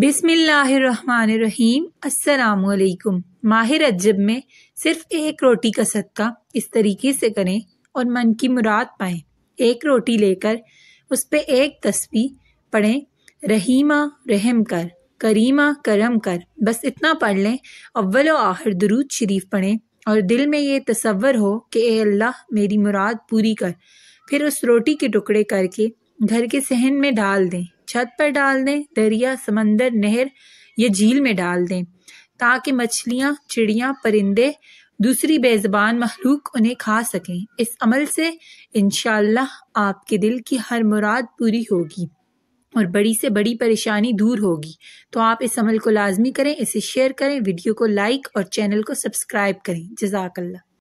बिसमीम् अल्लाम माहिर अजब में सिर्फ एक रोटी का सदका इस तरीके से करें और मन की मुराद पाएं एक रोटी लेकर उस पर एक तस्वीर पढ़ें रहीमा रहम कर करीमा करम कर बस इतना पढ़ लें अव्वल व आखिर दरूद शरीफ पढ़ें और दिल में ये तसवर हो कि ए अल्लाह मेरी मुराद पूरी कर फिर उस रोटी के टुकड़े करके घर के सहन में डाल दें छत पर डाल दें दरिया समंदर नहर या झील में डाल दें ताकि मछलियाँ चिड़िया परिंदे दूसरी बेज़बान महलूक उन्हें खा सकें इस अमल से इन आपके दिल की हर मुराद पूरी होगी और बड़ी से बड़ी परेशानी दूर होगी तो आप इस अमल को लाजमी करें इसे शेयर करें वीडियो को लाइक और चैनल को सब्सक्राइब करें जजाकल्ला